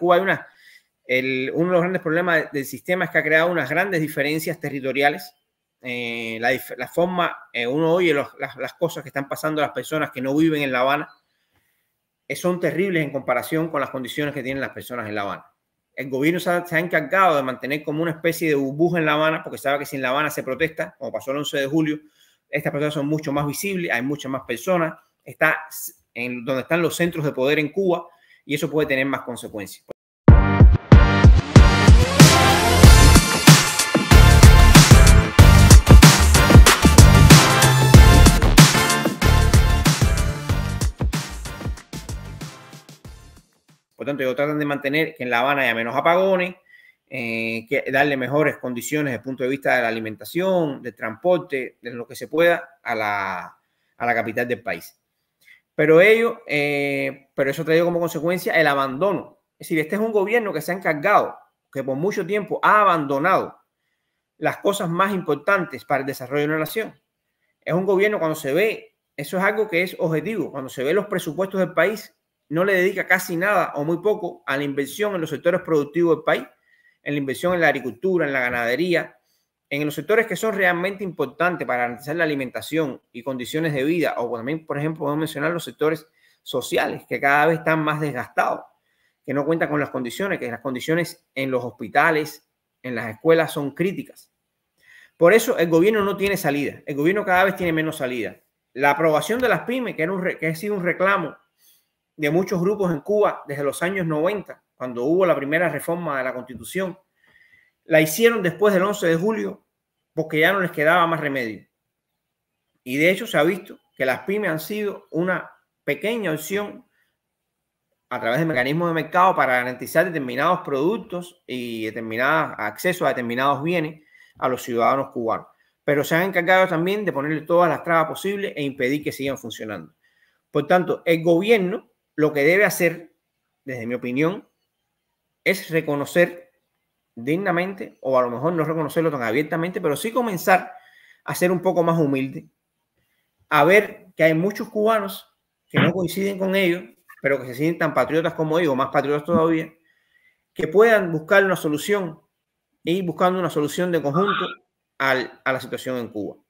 Cuba hay una, uno de los grandes problemas del sistema es que ha creado unas grandes diferencias territoriales. Eh, la, forma, eh, uno oye las, cosas que están pasando a las personas que no viven en La Habana, eh, son terribles en comparación con las condiciones que tienen las personas en La Habana. El gobierno se ha, encargado de mantener como una especie de burbuja en La Habana, porque sabe que si en La Habana se protesta, como pasó el 11 de julio, estas personas son mucho más visibles, hay muchas más personas, está en donde están los centros de poder en Cuba, y eso puede tener más consecuencias. Por tanto, ellos tratan de mantener que en La Habana haya menos apagones, eh, que darle mejores condiciones desde el punto de vista de la alimentación, del transporte, de lo que se pueda a la capital del país. Pero ello, ha eh, pero eso traído como consecuencia el abandono. Es decir, este es un gobierno que se ha encargado, que por mucho tiempo ha abandonado las cosas más importantes para el desarrollo de una nación. Es un gobierno cuando se ve, eso es algo que es objetivo, cuando se ve los presupuestos del país, no le dedica casi nada o muy poco a la inversión en los sectores productivos del país, en la inversión en la agricultura, en la ganadería, en los sectores que son realmente importantes para garantizar la alimentación y condiciones de vida, o también, por ejemplo, podemos mencionar los sectores sociales, que cada vez están más desgastados, que no cuentan con las condiciones, que las condiciones en los hospitales, en las escuelas son críticas. Por eso el gobierno no tiene salida, el gobierno cada vez tiene menos salida. La aprobación de las pymes, que, que ha sido un reclamo de muchos grupos en Cuba desde los años 90, cuando hubo la primera reforma de la constitución, la hicieron después del 11 de julio porque ya no les quedaba más remedio. Y de hecho se ha visto que las pymes han sido una pequeña opción a través de mecanismos de mercado para garantizar determinados productos y determinados acceso a determinados bienes a los ciudadanos cubanos. Pero se han encargado también de ponerle todas las trabas posibles e impedir que sigan funcionando. Por tanto, el gobierno lo que debe hacer, desde mi opinión, es reconocer dignamente, o a lo mejor no reconocerlo tan abiertamente, pero sí comenzar a ser un poco más humilde, a ver que hay muchos cubanos que no coinciden con ellos, pero que se sientan patriotas como ellos, más patriotas todavía, que puedan buscar una solución e ir buscando una solución de conjunto a la situación en Cuba.